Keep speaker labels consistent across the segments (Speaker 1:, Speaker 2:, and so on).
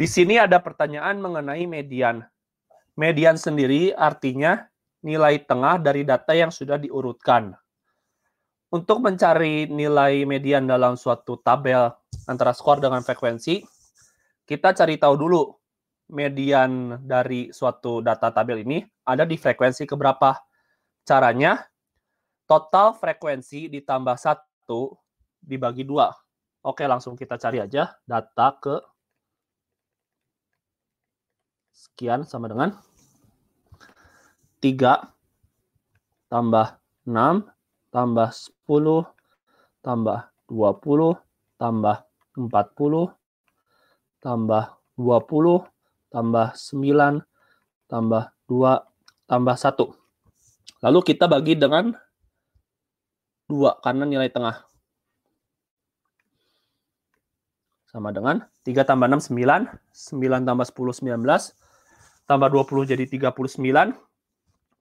Speaker 1: Di sini ada pertanyaan mengenai median. Median sendiri artinya nilai tengah dari data yang sudah diurutkan. Untuk mencari nilai median dalam suatu tabel antara skor dengan frekuensi, kita cari tahu dulu median dari suatu data tabel ini ada di frekuensi keberapa. Caranya, total frekuensi ditambah satu dibagi dua. Oke, langsung kita cari aja data ke sekian sama dengan 3 tambah 6 tambah 10 tambah 20 tambah 40 tambah 20 tambah 9 tambah 2 tambah 1. Lalu kita bagi dengan 2 karena nilai tengah. Sama dengan 3 tambah 6, 9. 9 tambah 10, 19 tambah 20 jadi 39,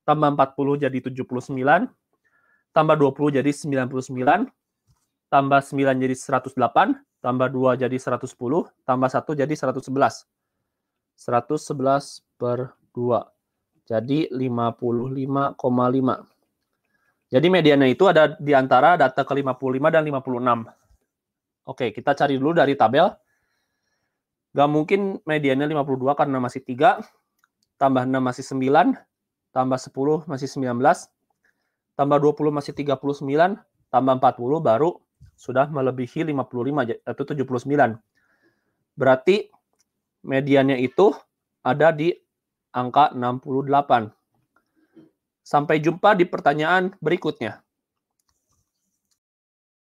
Speaker 1: tambah 40 jadi 79, tambah 20 jadi 99, tambah 9 jadi 108, tambah 2 jadi 110, tambah 1 jadi 111. 111 per 2. Jadi 55,5. Jadi mediannya itu ada di antara data ke-55 dan 56. Oke, kita cari dulu dari tabel. Gak mungkin mediannya 52 karena masih 3 tambah 6 masih 9, tambah 10 masih 19, tambah 20 masih 39, tambah 40 baru sudah melebihi 55 atau 79. Berarti mediannya itu ada di angka 68. Sampai jumpa di pertanyaan berikutnya.